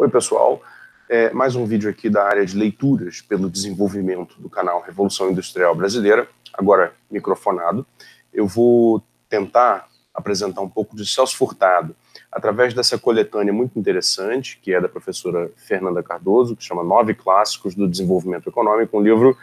Oi, pessoal. É, mais um vídeo aqui da área de leituras pelo desenvolvimento do canal Revolução Industrial Brasileira, agora microfonado. Eu vou tentar apresentar um pouco de Celso Furtado, através dessa coletânea muito interessante, que é da professora Fernanda Cardoso, que chama Nove Clássicos do Desenvolvimento Econômico, um livro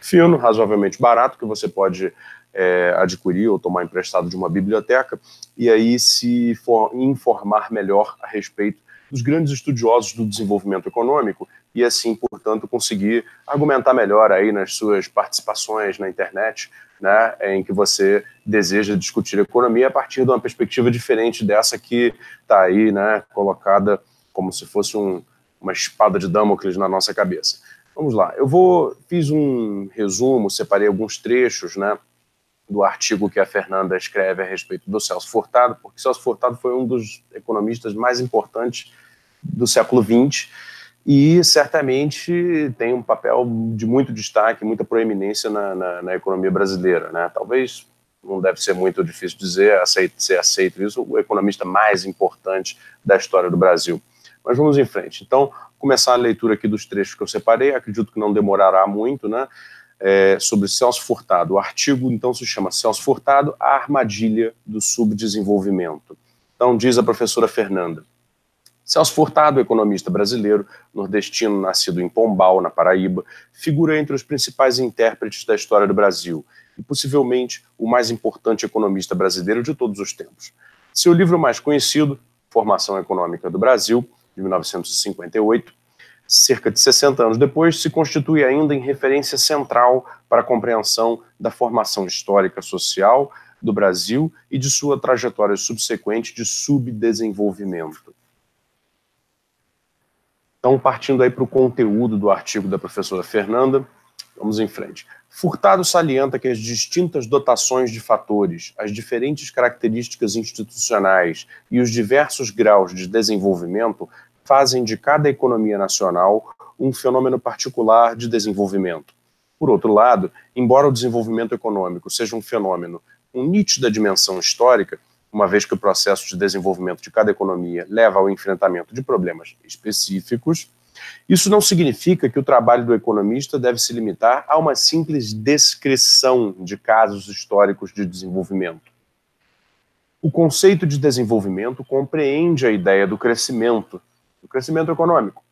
fino, razoavelmente barato, que você pode é, adquirir ou tomar emprestado de uma biblioteca, e aí se for, informar melhor a respeito dos grandes estudiosos do desenvolvimento econômico e assim, portanto, conseguir argumentar melhor aí nas suas participações na internet, né, em que você deseja discutir economia a partir de uma perspectiva diferente dessa que está aí, né, colocada como se fosse um, uma espada de Damocles na nossa cabeça. Vamos lá, eu vou fiz um resumo, separei alguns trechos, né, do artigo que a Fernanda escreve a respeito do Celso Furtado, porque Celso Furtado foi um dos economistas mais importantes do século XX e certamente tem um papel de muito destaque, muita proeminência na, na, na economia brasileira. Né? Talvez não deve ser muito difícil dizer, aceito, ser aceito isso, o economista mais importante da história do Brasil. Mas vamos em frente. Então, começar a leitura aqui dos trechos que eu separei, acredito que não demorará muito, né? É, sobre Celso Furtado. O artigo, então, se chama Celso Furtado, a armadilha do subdesenvolvimento. Então, diz a professora Fernanda. Celso Furtado, economista brasileiro, nordestino nascido em Pombal, na Paraíba, figura entre os principais intérpretes da história do Brasil e possivelmente o mais importante economista brasileiro de todos os tempos. Seu livro mais conhecido, Formação Econômica do Brasil, de 1958, cerca de 60 anos depois, se constitui ainda em referência central para a compreensão da formação histórica social do Brasil e de sua trajetória subsequente de subdesenvolvimento. Então, partindo aí para o conteúdo do artigo da professora Fernanda, vamos em frente. Furtado salienta que as distintas dotações de fatores, as diferentes características institucionais e os diversos graus de desenvolvimento fazem de cada economia nacional um fenômeno particular de desenvolvimento. Por outro lado, embora o desenvolvimento econômico seja um fenômeno com nítida dimensão histórica, uma vez que o processo de desenvolvimento de cada economia leva ao enfrentamento de problemas específicos. Isso não significa que o trabalho do economista deve se limitar a uma simples descrição de casos históricos de desenvolvimento. O conceito de desenvolvimento compreende a ideia do crescimento, do crescimento econômico,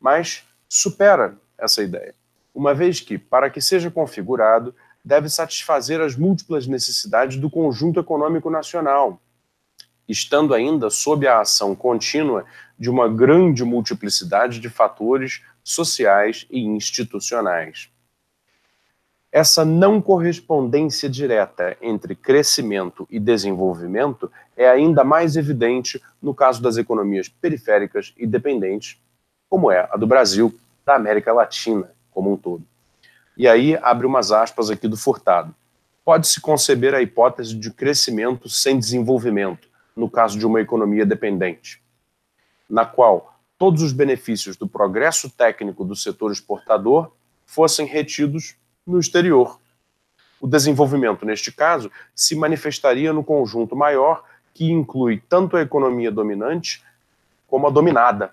mas supera essa ideia, uma vez que, para que seja configurado, deve satisfazer as múltiplas necessidades do conjunto econômico nacional, estando ainda sob a ação contínua de uma grande multiplicidade de fatores sociais e institucionais. Essa não correspondência direta entre crescimento e desenvolvimento é ainda mais evidente no caso das economias periféricas e dependentes, como é a do Brasil, da América Latina como um todo. E aí abre umas aspas aqui do Furtado. Pode-se conceber a hipótese de crescimento sem desenvolvimento, no caso de uma economia dependente, na qual todos os benefícios do progresso técnico do setor exportador fossem retidos no exterior. O desenvolvimento, neste caso, se manifestaria no conjunto maior que inclui tanto a economia dominante como a dominada,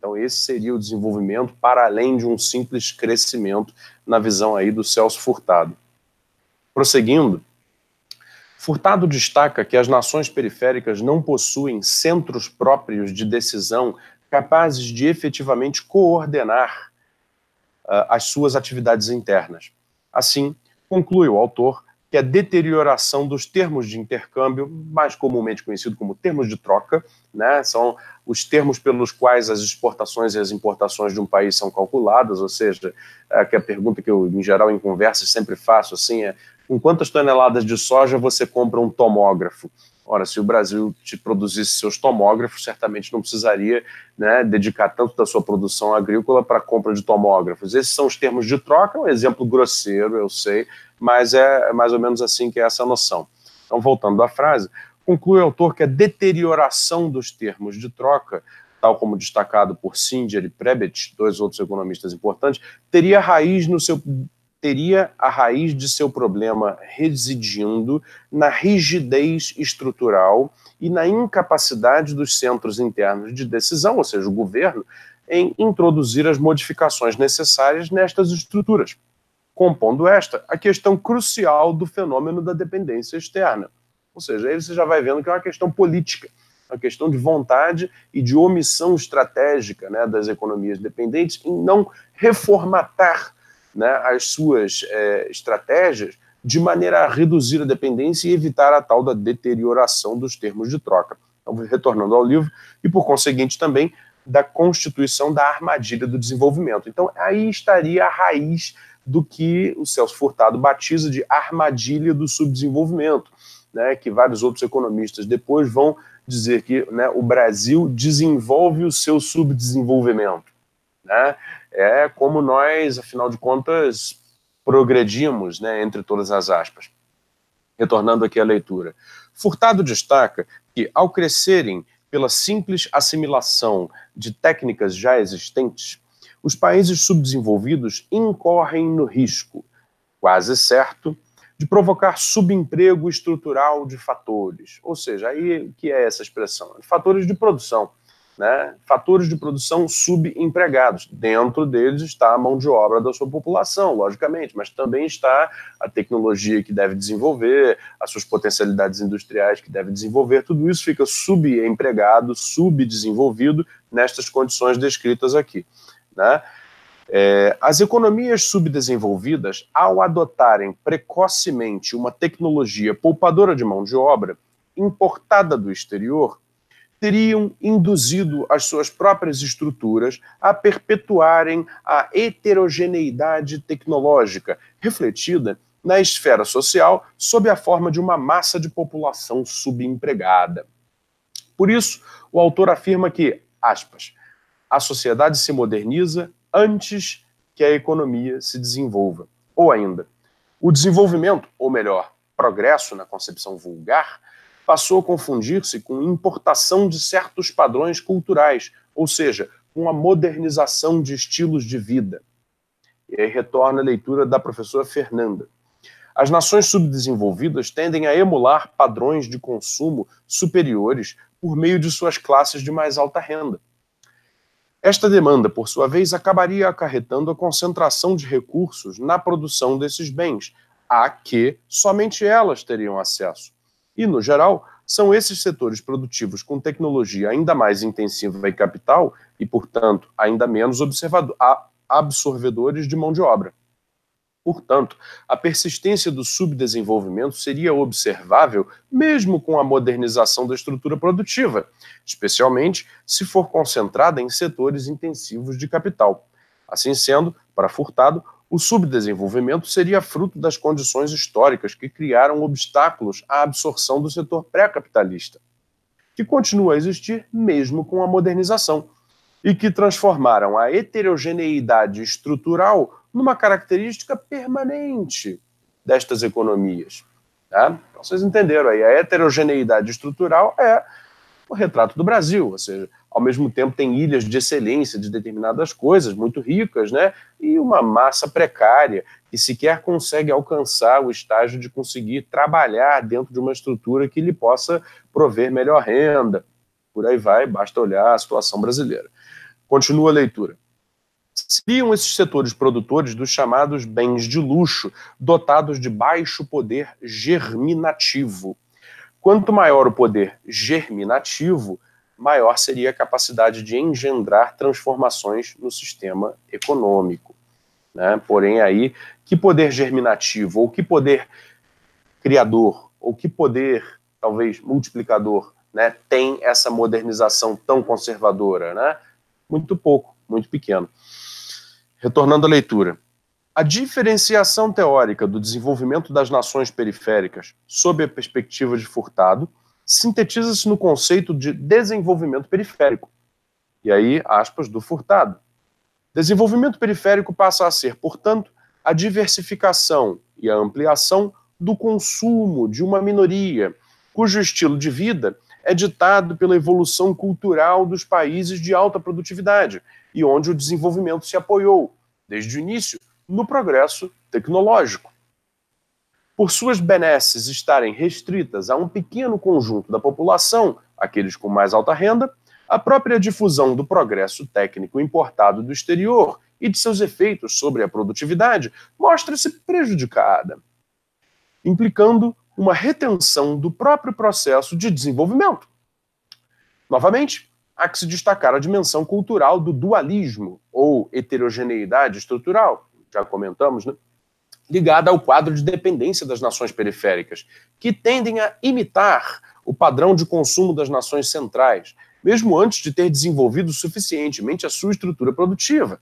então esse seria o desenvolvimento para além de um simples crescimento na visão aí do Celso Furtado. Prosseguindo, Furtado destaca que as nações periféricas não possuem centros próprios de decisão capazes de efetivamente coordenar uh, as suas atividades internas. Assim, conclui o autor que é a deterioração dos termos de intercâmbio, mais comumente conhecido como termos de troca, né? São os termos pelos quais as exportações e as importações de um país são calculadas, ou seja, é, que a pergunta que eu, em geral, em conversas sempre faço, assim, é com quantas toneladas de soja você compra um tomógrafo? Ora, se o Brasil te produzisse seus tomógrafos, certamente não precisaria né, dedicar tanto da sua produção agrícola para a compra de tomógrafos. Esses são os termos de troca, é um exemplo grosseiro, eu sei, mas é mais ou menos assim que é essa noção. Então, voltando à frase, conclui o autor que a deterioração dos termos de troca tal como destacado por Singer e Prebet, dois outros economistas importantes, teria raiz no seu teria a raiz de seu problema residindo na rigidez estrutural e na incapacidade dos centros internos de decisão, ou seja, o governo, em introduzir as modificações necessárias nestas estruturas, compondo esta a questão crucial do fenômeno da dependência externa. Ou seja, aí você já vai vendo que é uma questão política, uma questão de vontade e de omissão estratégica né, das economias dependentes em não reformatar né, as suas é, estratégias de maneira a reduzir a dependência e evitar a tal da deterioração dos termos de troca. Então, retornando ao livro, e por conseguinte também da constituição da armadilha do desenvolvimento. Então, aí estaria a raiz do que o Celso Furtado batiza de armadilha do subdesenvolvimento, né, que vários outros economistas depois vão dizer que né, o Brasil desenvolve o seu subdesenvolvimento. Né? É como nós, afinal de contas, progredimos né, entre todas as aspas. Retornando aqui à leitura. Furtado destaca que, ao crescerem pela simples assimilação de técnicas já existentes, os países subdesenvolvidos incorrem no risco, quase certo, de provocar subemprego estrutural de fatores. Ou seja, aí o que é essa expressão? Fatores de produção né, fatores de produção subempregados. Dentro deles está a mão de obra da sua população, logicamente, mas também está a tecnologia que deve desenvolver, as suas potencialidades industriais que deve desenvolver. Tudo isso fica subempregado, subdesenvolvido nestas condições descritas aqui. Né? É, as economias subdesenvolvidas, ao adotarem precocemente uma tecnologia poupadora de mão de obra importada do exterior, teriam induzido as suas próprias estruturas a perpetuarem a heterogeneidade tecnológica, refletida na esfera social sob a forma de uma massa de população subempregada. Por isso, o autor afirma que, aspas, a sociedade se moderniza antes que a economia se desenvolva. Ou ainda, o desenvolvimento, ou melhor, progresso na concepção vulgar, passou a confundir-se com importação de certos padrões culturais, ou seja, com a modernização de estilos de vida. E aí retorna a leitura da professora Fernanda. As nações subdesenvolvidas tendem a emular padrões de consumo superiores por meio de suas classes de mais alta renda. Esta demanda, por sua vez, acabaria acarretando a concentração de recursos na produção desses bens, a que somente elas teriam acesso, e, no geral, são esses setores produtivos com tecnologia ainda mais intensiva e capital, e, portanto, ainda menos absorvedores de mão de obra. Portanto, a persistência do subdesenvolvimento seria observável mesmo com a modernização da estrutura produtiva, especialmente se for concentrada em setores intensivos de capital. Assim sendo, para Furtado, o subdesenvolvimento seria fruto das condições históricas que criaram obstáculos à absorção do setor pré-capitalista, que continua a existir mesmo com a modernização, e que transformaram a heterogeneidade estrutural numa característica permanente destas economias. Tá? Então, vocês entenderam aí, a heterogeneidade estrutural é o retrato do Brasil, ou seja, ao mesmo tempo tem ilhas de excelência de determinadas coisas, muito ricas, né? E uma massa precária que sequer consegue alcançar o estágio de conseguir trabalhar dentro de uma estrutura que lhe possa prover melhor renda. Por aí vai, basta olhar a situação brasileira. Continua a leitura. Seriam esses setores produtores dos chamados bens de luxo, dotados de baixo poder germinativo. Quanto maior o poder germinativo, maior seria a capacidade de engendrar transformações no sistema econômico. Né? Porém, aí, que poder germinativo, ou que poder criador, ou que poder, talvez, multiplicador, né, tem essa modernização tão conservadora? Né? Muito pouco, muito pequeno. Retornando à leitura. A diferenciação teórica do desenvolvimento das nações periféricas sob a perspectiva de Furtado sintetiza-se no conceito de desenvolvimento periférico. E aí, aspas do Furtado. Desenvolvimento periférico passa a ser, portanto, a diversificação e a ampliação do consumo de uma minoria, cujo estilo de vida é ditado pela evolução cultural dos países de alta produtividade e onde o desenvolvimento se apoiou, desde o início, no progresso tecnológico por suas benesses estarem restritas a um pequeno conjunto da população, aqueles com mais alta renda, a própria difusão do progresso técnico importado do exterior e de seus efeitos sobre a produtividade mostra-se prejudicada, implicando uma retenção do próprio processo de desenvolvimento. Novamente, há que se destacar a dimensão cultural do dualismo ou heterogeneidade estrutural, já comentamos, né? ligada ao quadro de dependência das nações periféricas, que tendem a imitar o padrão de consumo das nações centrais, mesmo antes de ter desenvolvido suficientemente a sua estrutura produtiva.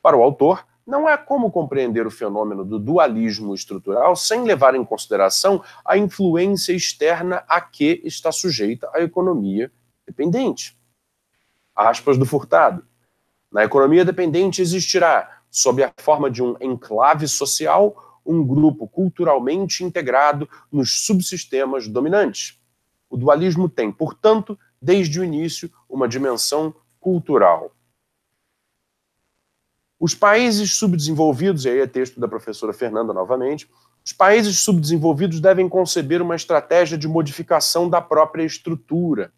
Para o autor, não há como compreender o fenômeno do dualismo estrutural sem levar em consideração a influência externa a que está sujeita a economia dependente. Aspas do Furtado. Na economia dependente existirá sob a forma de um enclave social, um grupo culturalmente integrado nos subsistemas dominantes. O dualismo tem, portanto, desde o início, uma dimensão cultural. Os países subdesenvolvidos, e aí é texto da professora Fernanda novamente, os países subdesenvolvidos devem conceber uma estratégia de modificação da própria estrutura.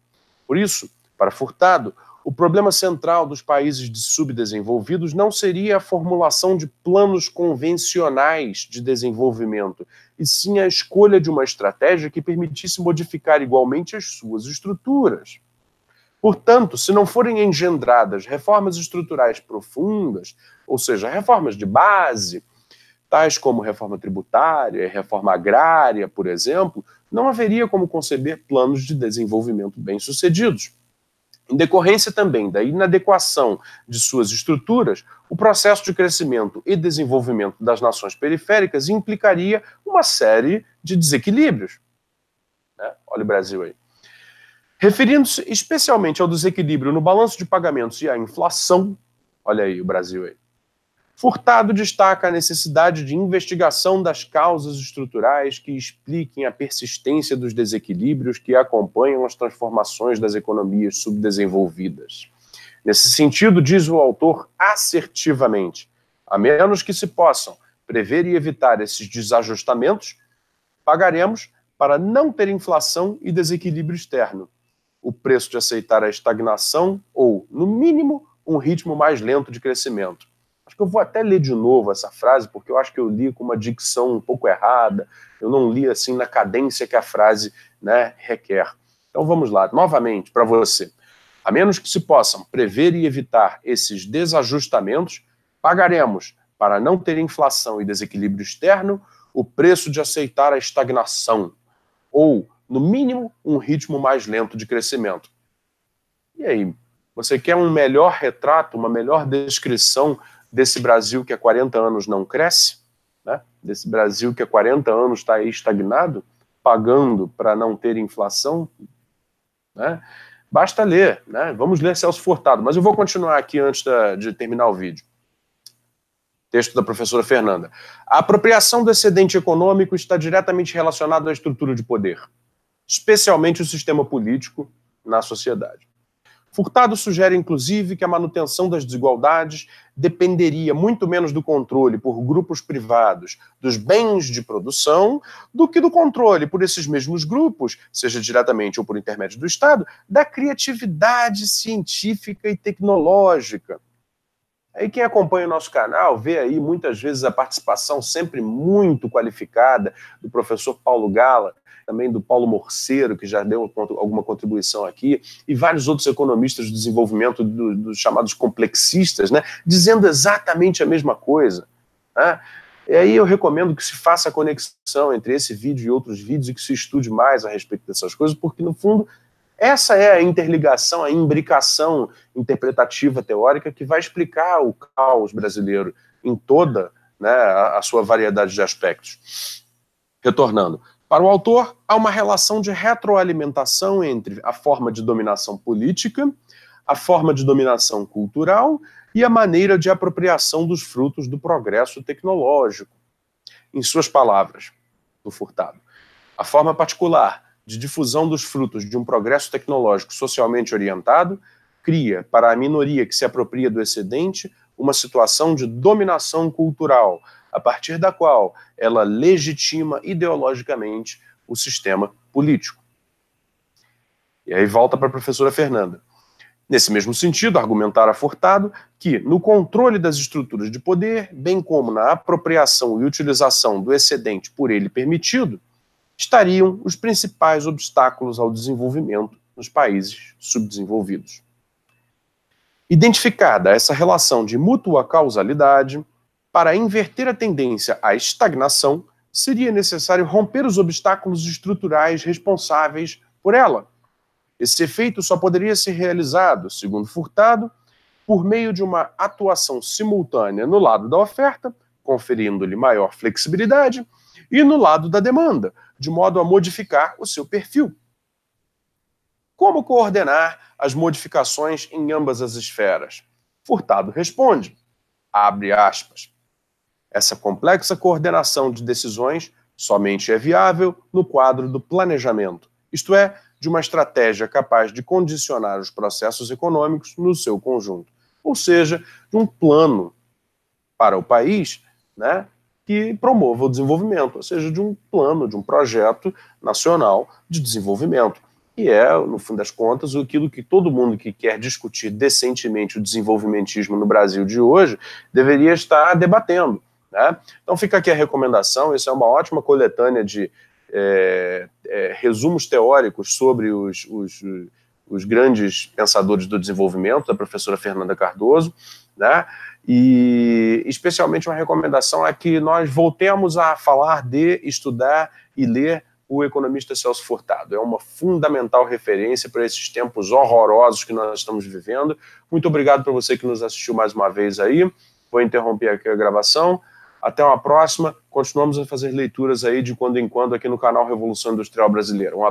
Por isso, para Furtado, o problema central dos países de subdesenvolvidos não seria a formulação de planos convencionais de desenvolvimento, e sim a escolha de uma estratégia que permitisse modificar igualmente as suas estruturas. Portanto, se não forem engendradas reformas estruturais profundas, ou seja, reformas de base, tais como reforma tributária, reforma agrária, por exemplo, não haveria como conceber planos de desenvolvimento bem-sucedidos. Em decorrência também da inadequação de suas estruturas, o processo de crescimento e desenvolvimento das nações periféricas implicaria uma série de desequilíbrios. Né? Olha o Brasil aí. Referindo-se especialmente ao desequilíbrio no balanço de pagamentos e à inflação, olha aí o Brasil aí. Furtado destaca a necessidade de investigação das causas estruturais que expliquem a persistência dos desequilíbrios que acompanham as transformações das economias subdesenvolvidas. Nesse sentido, diz o autor assertivamente, a menos que se possam prever e evitar esses desajustamentos, pagaremos para não ter inflação e desequilíbrio externo. O preço de aceitar a estagnação ou, no mínimo, um ritmo mais lento de crescimento. Acho que eu vou até ler de novo essa frase, porque eu acho que eu li com uma dicção um pouco errada, eu não li assim na cadência que a frase né, requer. Então vamos lá, novamente, para você. A menos que se possam prever e evitar esses desajustamentos, pagaremos, para não ter inflação e desequilíbrio externo, o preço de aceitar a estagnação, ou, no mínimo, um ritmo mais lento de crescimento. E aí, você quer um melhor retrato, uma melhor descrição desse Brasil que há 40 anos não cresce, né, desse Brasil que há 40 anos está estagnado, pagando para não ter inflação, né, basta ler, né, vamos ler Celso Furtado, mas eu vou continuar aqui antes da, de terminar o vídeo. Texto da professora Fernanda. A apropriação do excedente econômico está diretamente relacionada à estrutura de poder, especialmente o sistema político na sociedade. Furtado sugere, inclusive, que a manutenção das desigualdades dependeria muito menos do controle por grupos privados dos bens de produção do que do controle por esses mesmos grupos, seja diretamente ou por intermédio do Estado, da criatividade científica e tecnológica. Aí quem acompanha o nosso canal vê aí muitas vezes a participação sempre muito qualificada do professor Paulo Gala, também do Paulo Morceiro, que já deu alguma contribuição aqui, e vários outros economistas do desenvolvimento dos chamados complexistas, né, dizendo exatamente a mesma coisa. Né? E aí eu recomendo que se faça a conexão entre esse vídeo e outros vídeos e que se estude mais a respeito dessas coisas, porque no fundo essa é a interligação, a imbricação interpretativa teórica que vai explicar o caos brasileiro em toda né, a sua variedade de aspectos. Retornando, para o autor, há uma relação de retroalimentação entre a forma de dominação política, a forma de dominação cultural e a maneira de apropriação dos frutos do progresso tecnológico. Em suas palavras, do Furtado, a forma particular de difusão dos frutos de um progresso tecnológico socialmente orientado cria, para a minoria que se apropria do excedente, uma situação de dominação cultural, a partir da qual ela legitima ideologicamente o sistema político. E aí volta para a professora Fernanda. Nesse mesmo sentido, argumentara Furtado que, no controle das estruturas de poder, bem como na apropriação e utilização do excedente por ele permitido, estariam os principais obstáculos ao desenvolvimento nos países subdesenvolvidos. Identificada essa relação de mútua causalidade, para inverter a tendência à estagnação, seria necessário romper os obstáculos estruturais responsáveis por ela. Esse efeito só poderia ser realizado, segundo Furtado, por meio de uma atuação simultânea no lado da oferta, conferindo-lhe maior flexibilidade, e no lado da demanda, de modo a modificar o seu perfil. Como coordenar as modificações em ambas as esferas? Furtado responde, abre aspas, essa complexa coordenação de decisões somente é viável no quadro do planejamento, isto é, de uma estratégia capaz de condicionar os processos econômicos no seu conjunto, ou seja, de um plano para o país né, que promova o desenvolvimento, ou seja, de um plano, de um projeto nacional de desenvolvimento. E é, no fim das contas, aquilo que todo mundo que quer discutir decentemente o desenvolvimentismo no Brasil de hoje deveria estar debatendo. Né? Então fica aqui a recomendação, isso é uma ótima coletânea de é, é, resumos teóricos sobre os, os, os, grandes pensadores do desenvolvimento, da professora Fernanda Cardoso, né? e especialmente uma recomendação é que nós voltemos a falar de, estudar e ler o economista Celso Furtado. É uma fundamental referência para esses tempos horrorosos que nós estamos vivendo. Muito obrigado para você que nos assistiu mais uma vez aí. Vou interromper aqui a gravação até uma próxima. Continuamos a fazer leituras aí de quando em quando aqui no canal Revolução Industrial Brasileira. Um abraço.